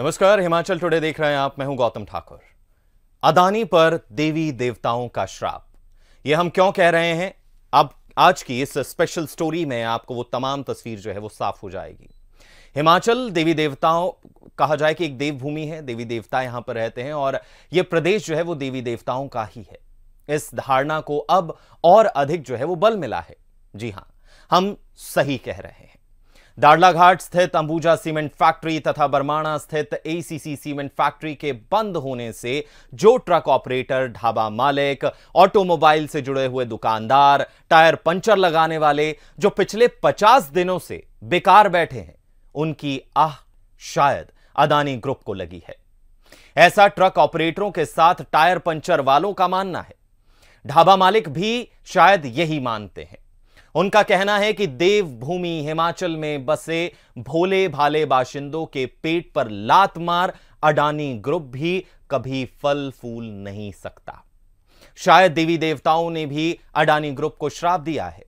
नमस्कार हिमाचल टुडे देख रहे हैं आप मैं हूं गौतम ठाकुर अदानी पर देवी देवताओं का श्राप ये हम क्यों कह रहे हैं अब आज की इस स्पेशल स्टोरी में आपको वो तमाम तस्वीर जो है वो साफ हो जाएगी हिमाचल देवी देवताओं कहा जाए कि एक देवभूमि है देवी देवता यहां पर रहते हैं और ये प्रदेश जो है वो देवी देवताओं का ही है इस धारणा को अब और अधिक जो है वो बल मिला है जी हां हम सही कह रहे हैं दाड़लाघाट स्थित अंबुजा सीमेंट फैक्ट्री तथा बरमाणा स्थित एसीसी सीमेंट फैक्ट्री के बंद होने से जो ट्रक ऑपरेटर ढाबा मालिक ऑटोमोबाइल से जुड़े हुए दुकानदार टायर पंचर लगाने वाले जो पिछले 50 दिनों से बेकार बैठे हैं उनकी आह शायद अदानी ग्रुप को लगी है ऐसा ट्रक ऑपरेटरों के साथ टायर पंचर वालों का मानना है ढाबा मालिक भी शायद यही मानते हैं उनका कहना है कि देवभूमि हिमाचल में बसे भोले भाले बाशिंदों के पेट पर लात मार अडानी ग्रुप भी कभी फल फूल नहीं सकता शायद देवी देवताओं ने भी अडानी ग्रुप को श्राप दिया है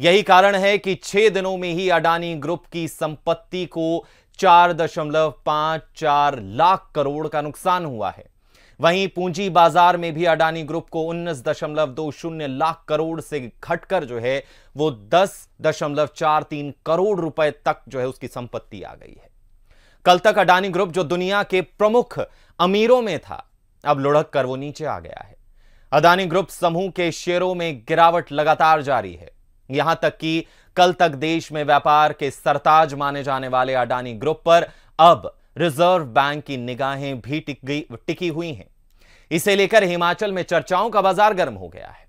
यही कारण है कि छह दिनों में ही अडानी ग्रुप की संपत्ति को चार दशमलव पांच चार लाख करोड़ का नुकसान हुआ है वहीं पूंजी बाजार में भी अडानी ग्रुप को उन्नीस दशमलव दो शून्य लाख करोड़ से घटकर जो है वो दस दशमलव चार तीन करोड़ रुपए तक जो है उसकी संपत्ति आ गई है कल तक अडानी ग्रुप जो दुनिया के प्रमुख अमीरों में था अब लुढ़क कर वो नीचे आ गया है अडानी ग्रुप समूह के शेयरों में गिरावट लगातार जारी है यहां तक कि कल तक देश में व्यापार के सरताज माने जाने वाले अडानी ग्रुप पर अब रिजर्व बैंक की निगाहें भी टिक गई टिकी हुई हैं इसे लेकर हिमाचल में चर्चाओं का बाजार गर्म हो गया है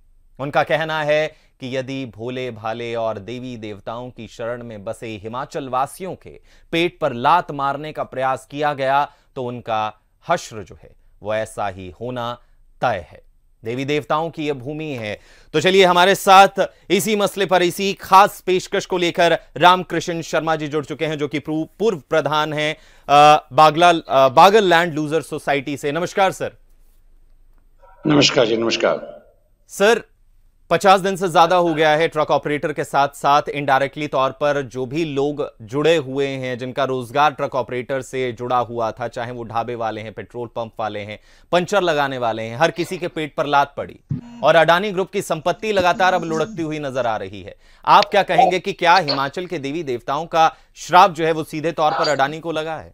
उनका कहना है कि यदि भोले भाले और देवी देवताओं की शरण में बसे हिमाचल वासियों के पेट पर लात मारने का प्रयास किया गया तो उनका हश्र जो है वह ऐसा ही होना तय है देवी देवताओं की यह भूमि है तो चलिए हमारे साथ इसी मसले पर इसी खास पेशकश को लेकर रामकृष्ण शर्मा जी जुड़ चुके हैं जो कि पूर्व प्रधान हैं बागला बागल लैंड लूजर सोसाइटी से नमस्कार सर नमस्कार जी नमस्कार सर पचास दिन से ज्यादा हो गया है ट्रक ऑपरेटर के साथ साथ इनडायरेक्टली तौर पर जो भी लोग जुड़े हुए हैं जिनका रोजगार ट्रक ऑपरेटर से जुड़ा हुआ था चाहे वो ढाबे वाले हैं पेट्रोल पंप वाले हैं पंचर लगाने वाले हैं हर किसी के पेट पर लात पड़ी और अडानी ग्रुप की संपत्ति लगातार अब लुढ़कती हुई नजर आ रही है आप क्या कहेंगे कि क्या हिमाचल के देवी देवताओं का श्राप जो है वो सीधे तौर पर अडानी को लगा है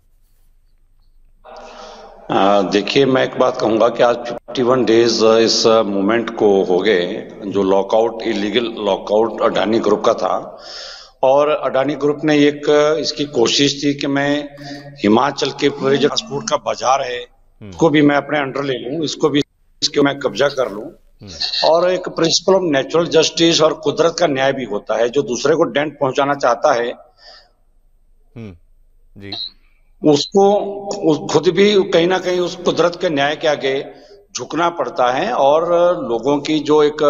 देखिए मैं एक बात कहूंगा कि आज वन डेज uh, इस मूवमेंट uh, को हो गए जो lockout illegal lockout Adani group का था और अडानी ग्रुप ने एक uh, इसकी कोशिश थी कि मैं हिमाचल के पूरे जो ट्रांसपोर्ट का बाजार है हम्म। इसको भी मैं अपने अंडर ले लूं इसको भी इसके मैं कब्जा कर लूं हम्म। और एक प्रिंसिपल ऑफ नेचुरल जस्टिस और कुदरत का न्याय भी होता है जो दूसरे को डेंट पहुंचाना चाहता है हम्म। जी उसको खुद भी कहीं ना कहीं उस कुदरत के न्याय के आगे झुकना पड़ता है और लोगों की जो एक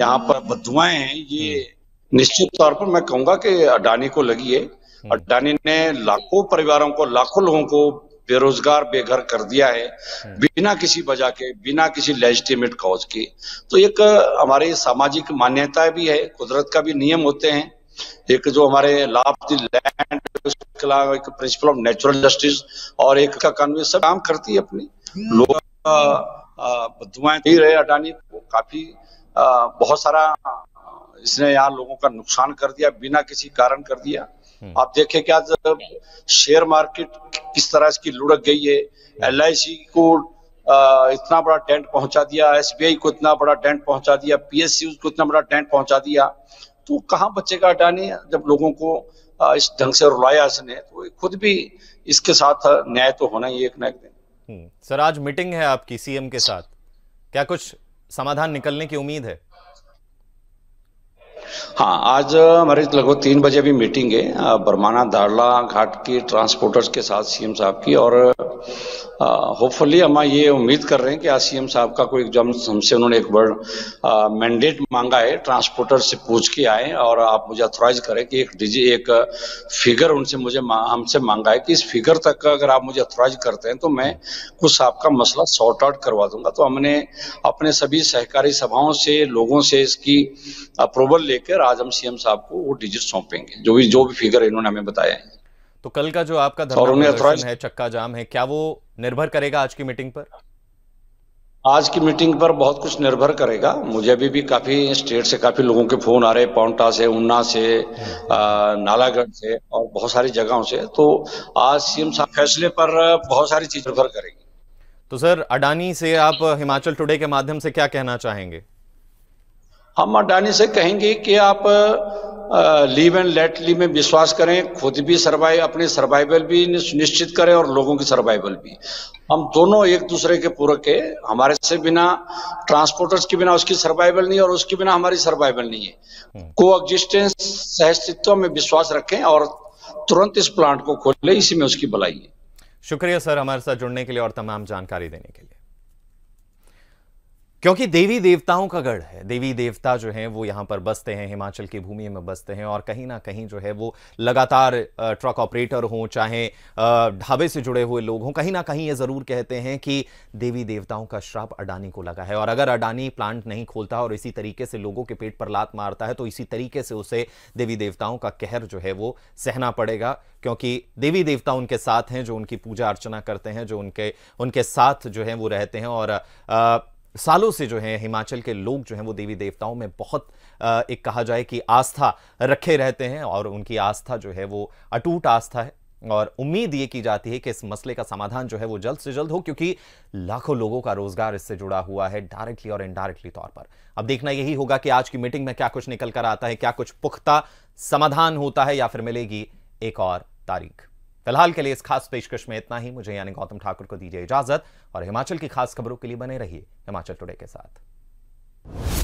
यहाँ पर बदुआएं हैं ये हम्म। निश्चित तौर पर मैं कहूंगा कि अडानी को लगी है हम्म। अडानी ने लाखों परिवारों को लाखों लोगों को बेरोजगार बेघर कर दिया है हम्म। बिना किसी वजह के बिना किसी लेजिटिमेट कॉज के तो एक हमारे सामाजिक मान्यता भी है कुदरत का भी नियम होते हैं एक जो हमारे लाभ लैंड एक प्रिंसिपल ऑफ नेचुरल जस्टिस और एक का कानून सब काम करती है अपनी लोग बदुआएं दे तो रहे अडानी काफी बहुत सारा इसने यहाँ लोगों का नुकसान कर दिया बिना किसी कारण कर दिया हम्म। आप देखे क्या शेयर मार्केट किस तरह इसकी लुढ़क गई है एल हम्म। को इतना बड़ा टेंट पहुंचा दिया एसबीआई को इतना बड़ा टेंट पहुंचा दिया सी को इतना बड़ा टेंट पहुंचा दिया तो कहाँ बचेगा अडानी जब लोगों को इस ढंग से रुलाया इसने तो खुद भी इसके साथ न्याय तो होना ही एक ना एक दिन हम्म। सर आज मीटिंग है आपकी सीएम के साथ क्या कुछ समाधान निकलने की उम्मीद है हाँ आज हमारी लगभग तीन बजे अभी मीटिंग है बरमाना दारला घाट की ट्रांसपोर्टर्स के साथ सीएम साहब की और होपफुली हम ये उम्मीद कर रहे हैं कि आज सीएम साहब का कोई एग्जाम हमसे उन्होंने एक बार मैंडेट मांगा है ट्रांसपोर्टर से पूछ के आए और आप मुझे अथोराइज करें कि एक डिजी एक फिगर उनसे मुझे हमसे मांगा है कि इस फिगर तक अगर आप मुझे अथोराइज करते हैं तो मैं कुछ आपका मसला सॉर्ट आउट करवा दूंगा तो हमने अपने सभी सहकारी सभाओं से लोगों से इसकी अप्रूवल ले लेकर आज हम सीएम साहब को वो डिजिट सौंपेंगे जो भी जो भी फिगर इन्होंने हमें बताया है तो कल का जो आपका धरना है चक्का जाम है क्या वो निर्भर करेगा आज की मीटिंग पर आज की मीटिंग पर बहुत कुछ निर्भर करेगा मुझे अभी भी काफ़ी स्टेट से काफ़ी लोगों के फ़ोन आ रहे हैं पौंटा से उन्ना से हम्म। नालागढ़ से और बहुत सारी जगहों से तो आज सीएम साहब फैसले पर बहुत सारी चीज़ निर्भर करेगी तो सर अडानी से आप हिमाचल टुडे के माध्यम से क्या कहना चाहेंगे हम अडानी से कहेंगे कि आप लीव एंड लेट लीव में विश्वास करें खुद भी सर्वाइव अपने सर्वाइवल भी सुनिश्चित करें और लोगों की सर्वाइवल भी हम दोनों एक दूसरे के पूरक है हमारे से बिना ट्रांसपोर्टर्स के बिना उसकी सर्वाइवल नहीं और उसके बिना हमारी सर्वाइवल नहीं है हम्म। को एग्जिस्टेंस सहस्तित्व में विश्वास रखें और तुरंत इस प्लांट को लें इसी में उसकी भलाई है शुक्रिया सर हमारे साथ जुड़ने के लिए और तमाम जानकारी देने के लिए क्योंकि देवी देवताओं का गढ़ है देवी देवता जो हैं वो यहाँ पर बसते हैं हिमाचल की भूमि में बसते हैं और कहीं ना कहीं जो है वो लगातार ट्रक ऑपरेटर हों चाहे ढाबे से जुड़े हुए लोग हों कहीं ना कहीं ये ज़रूर कहते हैं कि देवी देवताओं का श्राप अडानी को लगा है और अगर अडानी प्लांट नहीं खोलता और इसी तरीके से लोगों के पेट पर लात मारता है तो इसी तरीके से उसे देवी देवताओं का कहर जो है वो सहना पड़ेगा क्योंकि देवी देवता उनके साथ हैं जो उनकी पूजा अर्चना करते हैं जो उनके उनके साथ जो है वो रहते हैं और सालों से जो है हिमाचल के लोग जो हैं वो देवी देवताओं में बहुत एक कहा जाए कि आस्था रखे रहते हैं और उनकी आस्था जो है वो अटूट आस्था है और उम्मीद ये की जाती है कि इस मसले का समाधान जो है वो जल्द से जल्द हो क्योंकि लाखों लोगों का रोजगार इससे जुड़ा हुआ है डायरेक्टली और इनडायरेक्टली तौर पर अब देखना यही होगा कि आज की मीटिंग में क्या कुछ निकल कर आता है क्या कुछ पुख्ता समाधान होता है या फिर मिलेगी एक और तारीख फिलहाल के लिए इस खास पेशकश में इतना ही मुझे यानी गौतम ठाकुर को दीजिए इजाजत और हिमाचल की खास खबरों के लिए बने रहिए हिमाचल टुडे के साथ